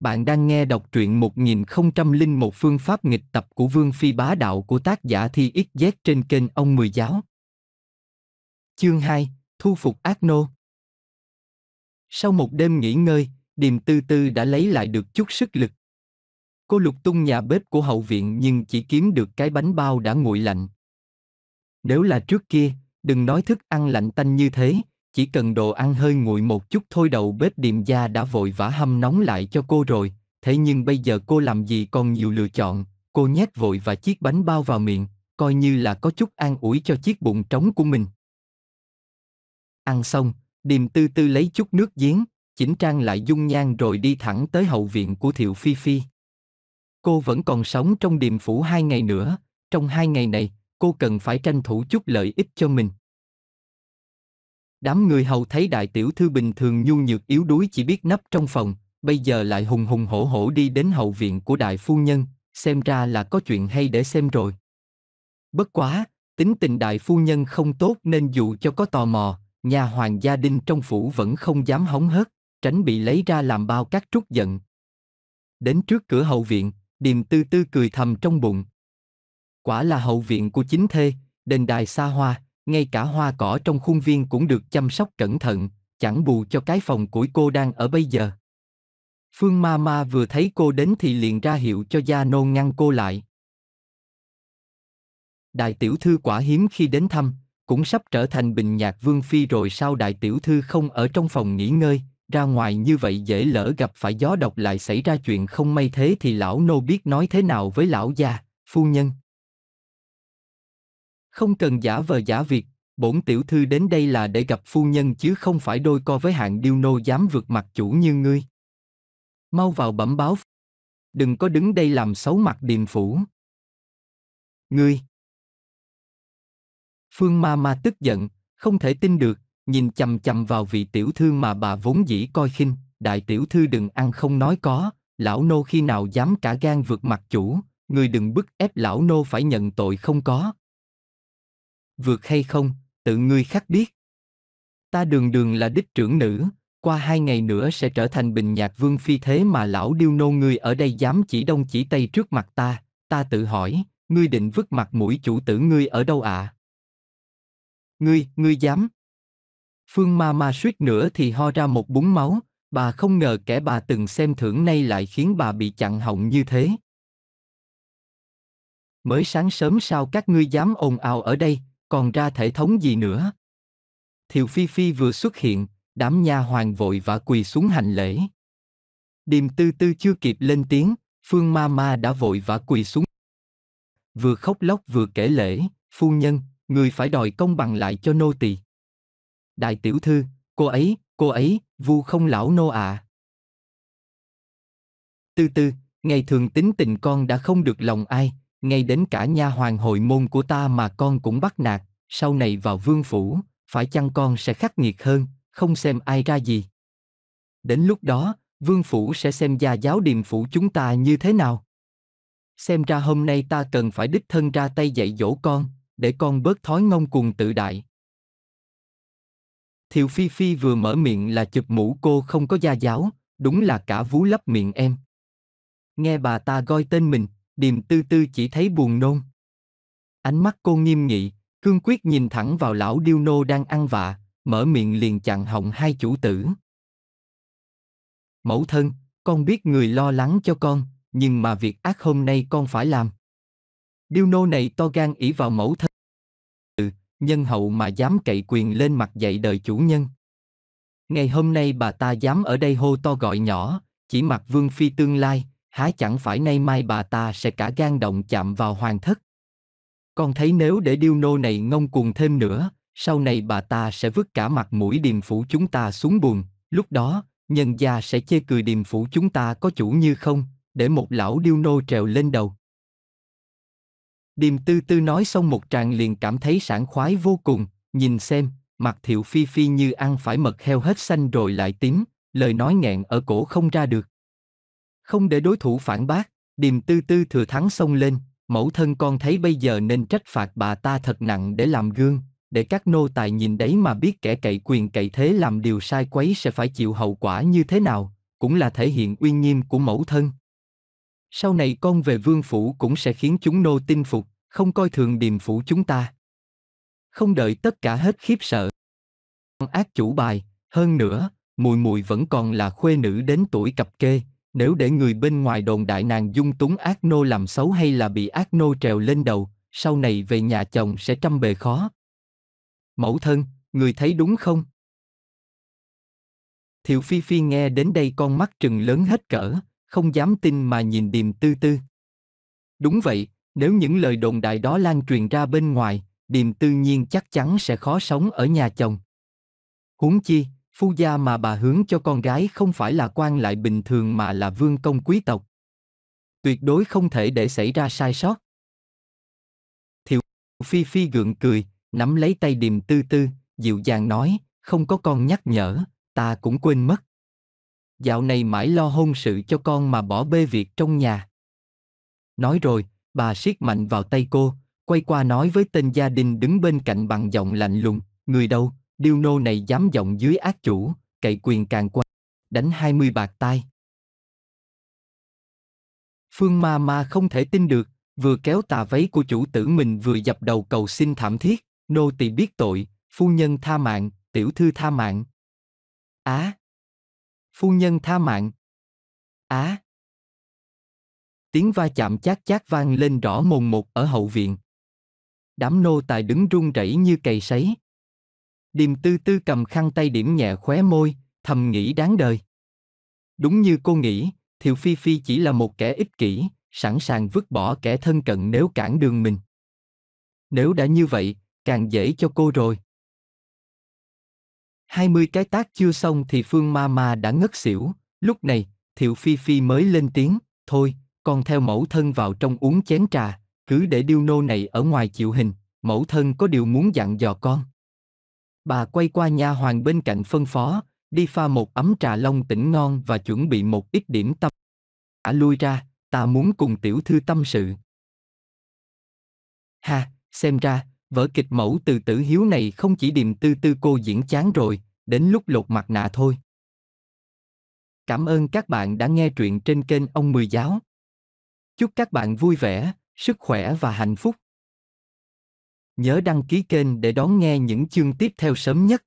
Bạn đang nghe đọc truyện 1001 phương pháp nghịch tập của Vương Phi Bá Đạo của tác giả Thi XZ trên kênh Ông Mười Giáo. Chương 2, Thu phục ác nô Sau một đêm nghỉ ngơi, Điềm Tư Tư đã lấy lại được chút sức lực. Cô lục tung nhà bếp của hậu viện nhưng chỉ kiếm được cái bánh bao đã nguội lạnh. Nếu là trước kia, đừng nói thức ăn lạnh tanh như thế, chỉ cần đồ ăn hơi nguội một chút thôi đầu bếp điềm gia đã vội vã hâm nóng lại cho cô rồi, thế nhưng bây giờ cô làm gì còn nhiều lựa chọn, cô nhét vội và chiếc bánh bao vào miệng, coi như là có chút an ủi cho chiếc bụng trống của mình. Ăn xong, điềm tư tư lấy chút nước giếng, chỉnh trang lại dung nhan rồi đi thẳng tới hậu viện của Thiệu Phi Phi. Cô vẫn còn sống trong điềm phủ hai ngày nữa, trong hai ngày này, cô cần phải tranh thủ chút lợi ích cho mình, Đám người hầu thấy đại tiểu thư bình thường nhu nhược yếu đuối chỉ biết nấp trong phòng, bây giờ lại hùng hùng hổ hổ đi đến hậu viện của đại phu nhân, xem ra là có chuyện hay để xem rồi. Bất quá, tính tình đại phu nhân không tốt nên dù cho có tò mò, nhà hoàng gia đình trong phủ vẫn không dám hóng hớt, tránh bị lấy ra làm bao cát trút giận. Đến trước cửa hậu viện, điềm tư tư cười thầm trong bụng. Quả là hậu viện của chính thê, đền đài xa hoa, ngay cả hoa cỏ trong khuôn viên cũng được chăm sóc cẩn thận, chẳng bù cho cái phòng của cô đang ở bây giờ. Phương Ma Ma vừa thấy cô đến thì liền ra hiệu cho Gia nô ngăn cô lại. Đại tiểu thư quả hiếm khi đến thăm, cũng sắp trở thành bình nhạc vương phi rồi sao đại tiểu thư không ở trong phòng nghỉ ngơi, ra ngoài như vậy dễ lỡ gặp phải gió độc lại xảy ra chuyện không may thế thì lão nô biết nói thế nào với lão già, phu nhân không cần giả vờ giả việc, bổn tiểu thư đến đây là để gặp phu nhân chứ không phải đôi co với hạng điêu nô dám vượt mặt chủ như ngươi. Mau vào bẩm báo. Đừng có đứng đây làm xấu mặt điềm phủ. Ngươi. Phương ma ma tức giận, không thể tin được, nhìn chầm chầm vào vị tiểu thư mà bà vốn dĩ coi khinh, đại tiểu thư đừng ăn không nói có, lão nô khi nào dám cả gan vượt mặt chủ, người đừng bức ép lão nô phải nhận tội không có, vượt hay không, tự ngươi khắc biết. Ta đường đường là đích trưởng nữ, qua hai ngày nữa sẽ trở thành bình nhạc vương phi thế mà lão điêu nô ngươi ở đây dám chỉ đông chỉ tây trước mặt ta, ta tự hỏi, ngươi định vứt mặt mũi chủ tử ngươi ở đâu ạ? À? Ngươi, ngươi dám? Phương ma ma suýt nữa thì ho ra một búng máu, bà không ngờ kẻ bà từng xem thưởng nay lại khiến bà bị chặn họng như thế. Mới sáng sớm sao các ngươi dám ồn ào ở đây, còn ra thể thống gì nữa Thiệu phi phi vừa xuất hiện đám nha hoàng vội và quỳ xuống hành lễ điềm tư tư chưa kịp lên tiếng phương ma ma đã vội và quỳ xuống vừa khóc lóc vừa kể lễ phu nhân người phải đòi công bằng lại cho nô tỳ đại tiểu thư cô ấy cô ấy vu không lão nô ạ à. tư tư ngày thường tính tình con đã không được lòng ai ngay đến cả nha hoàng hội môn của ta mà con cũng bắt nạt, sau này vào vương phủ, phải chăng con sẽ khắc nghiệt hơn, không xem ai ra gì. Đến lúc đó, vương phủ sẽ xem gia giáo điềm phủ chúng ta như thế nào. Xem ra hôm nay ta cần phải đích thân ra tay dạy dỗ con, để con bớt thói ngông cuồng tự đại. Thiều Phi Phi vừa mở miệng là chụp mũ cô không có gia giáo, đúng là cả vú lấp miệng em. Nghe bà ta gọi tên mình, điềm tư tư chỉ thấy buồn nôn. Ánh mắt cô nghiêm nghị, cương quyết nhìn thẳng vào lão điêu nô đang ăn vạ, mở miệng liền chặn họng hai chủ tử. Mẫu thân, con biết người lo lắng cho con, nhưng mà việc ác hôm nay con phải làm. Điêu nô này to gan ỷ vào mẫu thân. Ừ, nhân hậu mà dám cậy quyền lên mặt dạy đời chủ nhân. Ngày hôm nay bà ta dám ở đây hô to gọi nhỏ, chỉ mặt vương phi tương lai, há chẳng phải nay mai bà ta sẽ cả gan động chạm vào hoàng thất. Con thấy nếu để điêu nô này ngông cuồng thêm nữa, sau này bà ta sẽ vứt cả mặt mũi điềm phủ chúng ta xuống buồn, lúc đó, nhân gia sẽ chê cười điềm phủ chúng ta có chủ như không, để một lão điêu nô trèo lên đầu. Điềm tư tư nói xong một tràng liền cảm thấy sảng khoái vô cùng, nhìn xem, mặt thiệu phi phi như ăn phải mật heo hết xanh rồi lại tím, lời nói nghẹn ở cổ không ra được. Không để đối thủ phản bác, điềm tư tư thừa thắng xông lên, mẫu thân con thấy bây giờ nên trách phạt bà ta thật nặng để làm gương, để các nô tài nhìn đấy mà biết kẻ cậy quyền cậy thế làm điều sai quấy sẽ phải chịu hậu quả như thế nào, cũng là thể hiện uy nghiêm của mẫu thân. Sau này con về vương phủ cũng sẽ khiến chúng nô tin phục, không coi thường điềm phủ chúng ta. Không đợi tất cả hết khiếp sợ. Ác chủ bài, hơn nữa, mùi mùi vẫn còn là khuê nữ đến tuổi cặp kê, nếu để người bên ngoài đồn đại nàng dung túng ác nô làm xấu hay là bị ác nô trèo lên đầu, sau này về nhà chồng sẽ trăm bề khó. Mẫu thân, người thấy đúng không? Thiệu Phi Phi nghe đến đây con mắt trừng lớn hết cỡ, không dám tin mà nhìn điềm tư tư. Đúng vậy, nếu những lời đồn đại đó lan truyền ra bên ngoài, điềm tư nhiên chắc chắn sẽ khó sống ở nhà chồng. Huống chi, Phu gia mà bà hướng cho con gái không phải là quan lại bình thường mà là vương công quý tộc. Tuyệt đối không thể để xảy ra sai sót. Thiệu Phi Phi gượng cười, nắm lấy tay điềm tư tư, dịu dàng nói, không có con nhắc nhở, ta cũng quên mất. Dạo này mãi lo hôn sự cho con mà bỏ bê việc trong nhà. Nói rồi, bà siết mạnh vào tay cô, quay qua nói với tên gia đình đứng bên cạnh bằng giọng lạnh lùng, người đâu, Điêu nô này dám giọng dưới ác chủ, cậy quyền càng quan, đánh hai mươi bạc tai. Phương ma ma không thể tin được, vừa kéo tà váy của chủ tử mình vừa dập đầu cầu xin thảm thiết, nô tỳ biết tội, phu nhân tha mạng, tiểu thư tha mạng. Á! phu nhân tha mạng. Á! tiếng va chạm chát chát vang lên rõ mồn một ở hậu viện. Đám nô tài đứng run rẩy như cầy sấy. Điềm tư tư cầm khăn tay điểm nhẹ khóe môi, thầm nghĩ đáng đời. Đúng như cô nghĩ, Thiệu Phi Phi chỉ là một kẻ ích kỷ, sẵn sàng vứt bỏ kẻ thân cận nếu cản đường mình. Nếu đã như vậy, càng dễ cho cô rồi. 20 cái tác chưa xong thì Phương Ma Ma đã ngất xỉu, lúc này, Thiệu Phi Phi mới lên tiếng, thôi, con theo mẫu thân vào trong uống chén trà, cứ để điêu nô này ở ngoài chịu hình, mẫu thân có điều muốn dặn dò con bà quay qua nha hoàn bên cạnh phân phó, đi pha một ấm trà long tỉnh ngon và chuẩn bị một ít điểm tâm. Ả lui ra, ta muốn cùng tiểu thư tâm sự. Ha, xem ra, vở kịch mẫu từ tử hiếu này không chỉ điềm tư tư cô diễn chán rồi, đến lúc lột mặt nạ thôi. Cảm ơn các bạn đã nghe truyện trên kênh Ông Mười Giáo. Chúc các bạn vui vẻ, sức khỏe và hạnh phúc. Nhớ đăng ký kênh để đón nghe những chương tiếp theo sớm nhất.